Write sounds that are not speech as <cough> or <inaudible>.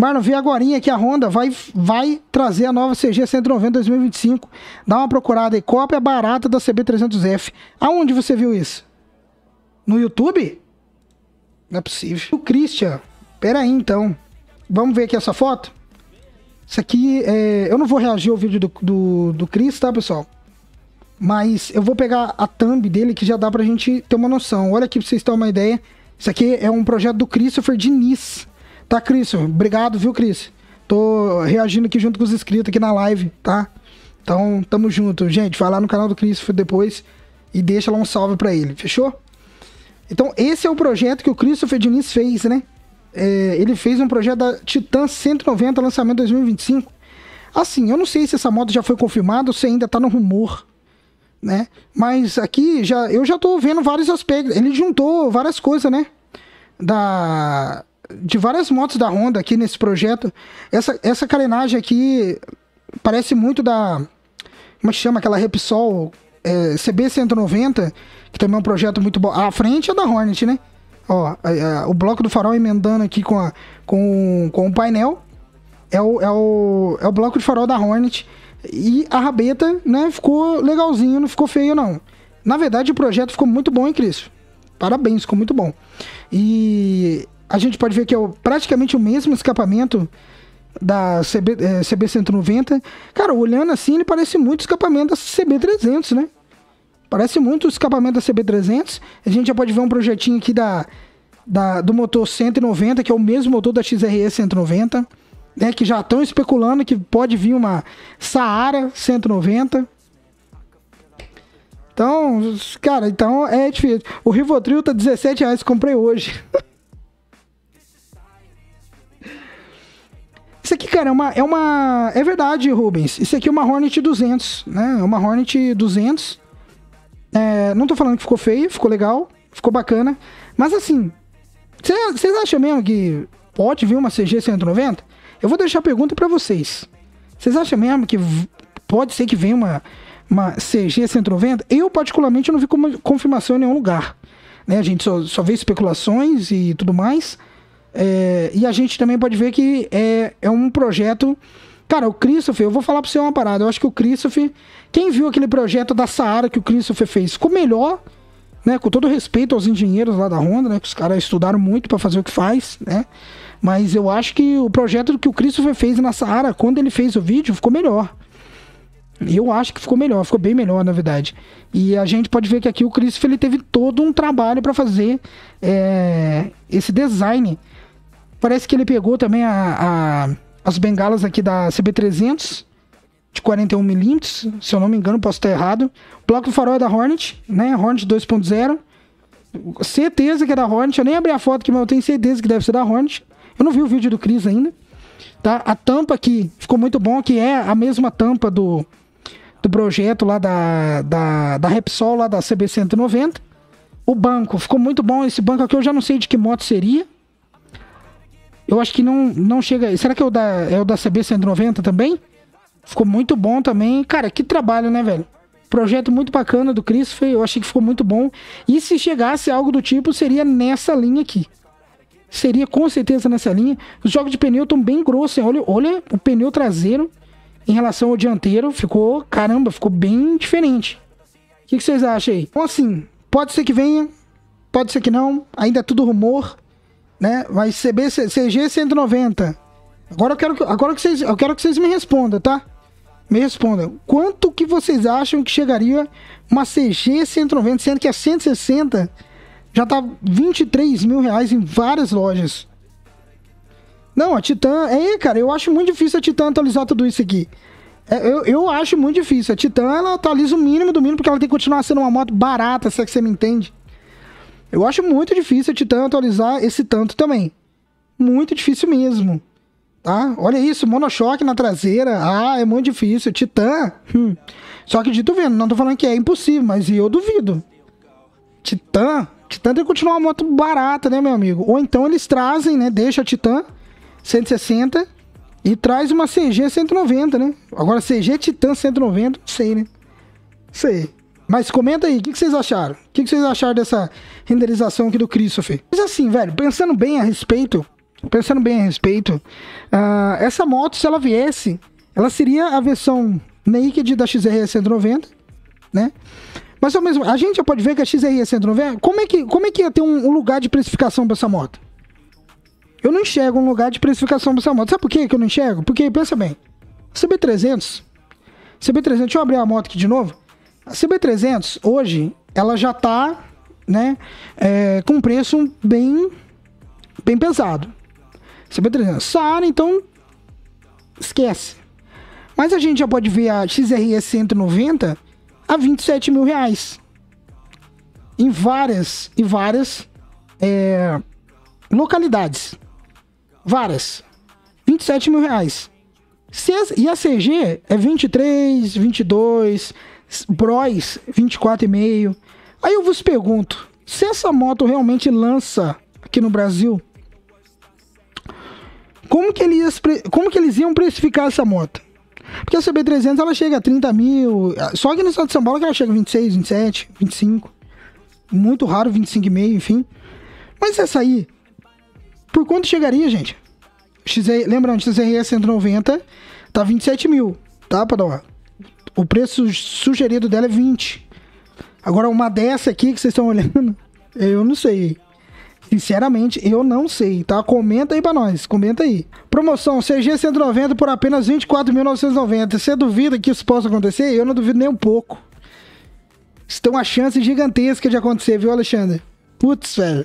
Marlon, vi agora que a Honda vai, vai trazer a nova CG 190 2025. Dá uma procurada aí. Cópia barata da CB300F. Aonde você viu isso? No YouTube? Não é possível. O Christian. Pera aí, então. Vamos ver aqui essa foto? Isso aqui é... Eu não vou reagir ao vídeo do, do, do Chris, tá, pessoal? Mas eu vou pegar a thumb dele que já dá pra gente ter uma noção. Olha aqui pra vocês terem uma ideia. Isso aqui é um projeto do Christopher Diniz. Nice. Tá, Cris, obrigado, viu, Cris? Tô reagindo aqui junto com os inscritos aqui na live, tá? Então, tamo junto. Gente, vai lá no canal do Cris depois e deixa lá um salve para ele, fechou? Então, esse é o projeto que o Christopher Diniz fez, né? É, ele fez um projeto da Titan 190, lançamento 2025. Assim, eu não sei se essa moto já foi confirmada ou se ainda tá no rumor, né? Mas aqui já eu já tô vendo vários aspectos. Ele juntou várias coisas, né? Da de várias motos da Honda aqui nesse projeto. Essa, essa carenagem aqui parece muito da. Como é chama aquela Repsol é, CB190, que também é um projeto muito bom. A frente é da Hornet, né? Ó, a, é, a, é, o bloco do farol emendando aqui com, a, com, com o painel. É o, é, o, é o bloco de farol da Hornet. E a rabeta, né, ficou legalzinho, não ficou feio, não. Na verdade, o projeto ficou muito bom, hein, Cris? Parabéns, ficou muito bom. E a gente pode ver que é o, praticamente o mesmo escapamento da CB, é, CB 190. Cara, olhando assim, ele parece muito escapamento da CB 300, né? Parece muito o escapamento da CB300. A gente já pode ver um projetinho aqui da, da, do motor 190, que é o mesmo motor da XRE 190, né? Que já estão especulando que pode vir uma Saara 190. Então, cara, então é difícil. O Rivotril tá 17 reais, comprei hoje. <laughs> Isso aqui, cara, é uma, é uma. É verdade, Rubens. Isso aqui é uma Hornet 200, né? É uma Hornet 200. É, não tô falando que ficou feio, ficou legal, ficou bacana. Mas assim, vocês acham mesmo que pode vir uma CG 190? Eu vou deixar a pergunta para vocês. Vocês acham mesmo que pode ser que venha uma, uma CG 190? Eu, particularmente, não vi confirmação em nenhum lugar. Né? A gente só, só vê especulações e tudo mais. É, e a gente também pode ver que é, é um projeto. Cara, o Christopher, eu vou falar pra você uma parada. Eu acho que o Christopher. Quem viu aquele projeto da Saara que o Christopher fez? Ficou melhor, né? Com todo respeito aos engenheiros lá da Honda, né? Que os caras estudaram muito para fazer o que faz, né? Mas eu acho que o projeto que o Christopher fez na Saara, quando ele fez o vídeo, ficou melhor. Eu acho que ficou melhor, ficou bem melhor, na verdade. E a gente pode ver que aqui o Christopher ele teve todo um trabalho para fazer é, esse design Parece que ele pegou também a, a as bengalas aqui da CB300 de 41 milímetros, se eu não me engano, posso estar errado. O bloco do farol é da Hornet, né? Hornet 2.0. Certeza que é da Hornet. Eu nem abri a foto aqui, mas eu tenho certeza que deve ser da Hornet. Eu não vi o vídeo do Cris ainda. Tá? A tampa aqui ficou muito bom, que é a mesma tampa do, do projeto lá da, da, da Repsol, lá da CB190. O banco ficou muito bom. Esse banco aqui eu já não sei de que moto seria. Eu acho que não, não chega. Será que é o da, é o da CB 190 também? Ficou muito bom também. Cara, que trabalho, né, velho? Projeto muito bacana do Christopher, eu achei que ficou muito bom. E se chegasse algo do tipo, seria nessa linha aqui. Seria com certeza nessa linha. Os jogos de pneu estão bem grossos. Hein? Olha, olha o pneu traseiro em relação ao dianteiro. Ficou, caramba, ficou bem diferente. O que, que vocês acham aí? Então, assim, pode ser que venha, pode ser que não. Ainda é tudo rumor né? Vai CB, CG 190. Agora eu quero, agora que vocês, eu quero que vocês me respondam, tá? Me respondam. Quanto que vocês acham que chegaria uma CG 190, sendo que a 160 já tá 23 mil reais em várias lojas. Não, a Titan. É, cara, eu acho muito difícil a Titan atualizar tudo isso aqui. É, eu, eu acho muito difícil. A Titan, ela atualiza o mínimo do mínimo, porque ela tem que continuar sendo uma moto barata, se é que você me entende. Eu acho muito difícil o Titã atualizar esse tanto também. Muito difícil mesmo. Tá? Olha isso, monochoque na traseira. Ah, é muito difícil. Titã. Hum. Só que dito vendo, não tô falando que é impossível, mas eu duvido. Titã? Titã tem que continuar uma moto barata, né, meu amigo? Ou então eles trazem, né? Deixa a Titã 160 e traz uma CG 190, né? Agora, CG Titã 190, sei, né? Sei. Mas comenta aí, o que, que, vocês acharam? O que, que, vocês acharam dessa renderização aqui do Christopher? Mas assim, velho, pensando bem a respeito, pensando bem a respeito, uh, essa moto, se ela viesse, ela seria a versão naked da XRE 190, né? Mas ao mesmo, a gente já pode ver que a XRE 190, como é que, como é que ia ter um, um lugar de precificação para essa moto? Eu não enxergo um lugar de precificação para essa moto. Sabe por que eu não enxergo? Porque pensa bem. CB300, CB300, deixa eu abrir a moto aqui de novo. A CB300, hoje, ela já está né, é, com preço bem, bem pesado. CB300. Saara, então, esquece. Mas a gente já pode ver a XRE 190 a 27 mil reais. Em várias, em várias é, localidades. Várias. 27 mil reais. E a CG é 23, 22, Bros 24,5. Aí eu vos pergunto, se essa moto realmente lança aqui no Brasil, como que eles, como que eles iam precificar essa moto? Porque a CB300 ela chega a 30 mil, só que no estado de São Paulo que ela chega a 26, 27, 25. Muito raro, 25,5, enfim. Mas essa aí, por quanto chegaria, gente? XR, lembrando, XRE 190 tá 27 mil, tá, Padawan? O preço sugerido dela é 20. Agora, uma dessa aqui que vocês estão olhando, <laughs> eu não sei. Sinceramente, eu não sei, tá? Comenta aí pra nós, comenta aí. Promoção CG 190 por apenas 24.990. Você duvida que isso possa acontecer? Eu não duvido nem um pouco. Estão a chance gigantesca de acontecer, viu, Alexandre? Putz, velho.